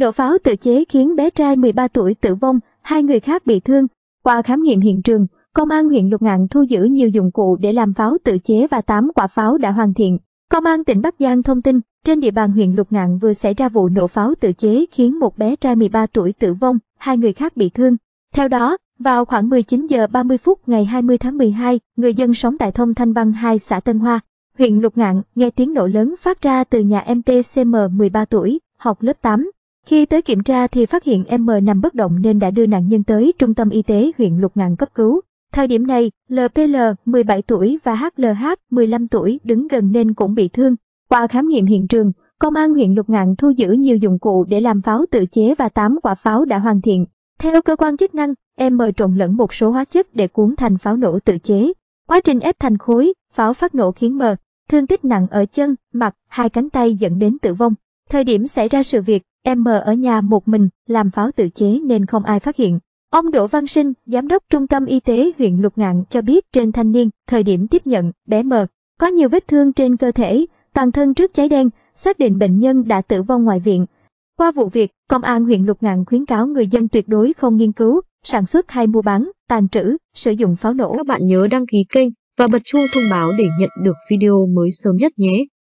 Nổ pháo tự chế khiến bé trai 13 tuổi tử vong, hai người khác bị thương. Qua khám nghiệm hiện trường, công an huyện Lục Ngạn thu giữ nhiều dụng cụ để làm pháo tự chế và 8 quả pháo đã hoàn thiện. Công an tỉnh Bắc Giang thông tin, trên địa bàn huyện Lục Ngạn vừa xảy ra vụ nổ pháo tự chế khiến một bé trai 13 tuổi tử vong, hai người khác bị thương. Theo đó, vào khoảng 19 giờ 30 phút ngày 20 tháng 12, người dân sống tại thôn Thanh Văn 2 xã Tân Hoa, huyện Lục Ngạn nghe tiếng nổ lớn phát ra từ nhà MTCM 13 tuổi, học lớp 8. Khi tới kiểm tra thì phát hiện M nằm bất động nên đã đưa nạn nhân tới trung tâm y tế huyện Lục Ngạn cấp cứu. Thời điểm này, LPL 17 tuổi và HLH 15 tuổi đứng gần nên cũng bị thương. Qua khám nghiệm hiện trường, công an huyện Lục Ngạn thu giữ nhiều dụng cụ để làm pháo tự chế và 8 quả pháo đã hoàn thiện. Theo cơ quan chức năng, M trộn lẫn một số hóa chất để cuốn thành pháo nổ tự chế. Quá trình ép thành khối, pháo phát nổ khiến M thương tích nặng ở chân, mặt, hai cánh tay dẫn đến tử vong. Thời điểm xảy ra sự việc, em M ở nhà một mình, làm pháo tự chế nên không ai phát hiện. Ông Đỗ Văn Sinh, Giám đốc Trung tâm Y tế huyện Lục Ngạn cho biết trên thanh niên, thời điểm tiếp nhận, bé M có nhiều vết thương trên cơ thể, toàn thân trước cháy đen, xác định bệnh nhân đã tử vong ngoài viện. Qua vụ việc, Công an huyện Lục Ngạn khuyến cáo người dân tuyệt đối không nghiên cứu, sản xuất hay mua bán, tàn trữ, sử dụng pháo nổ. Các bạn nhớ đăng ký kênh và bật chuông thông báo để nhận được video mới sớm nhất nhé.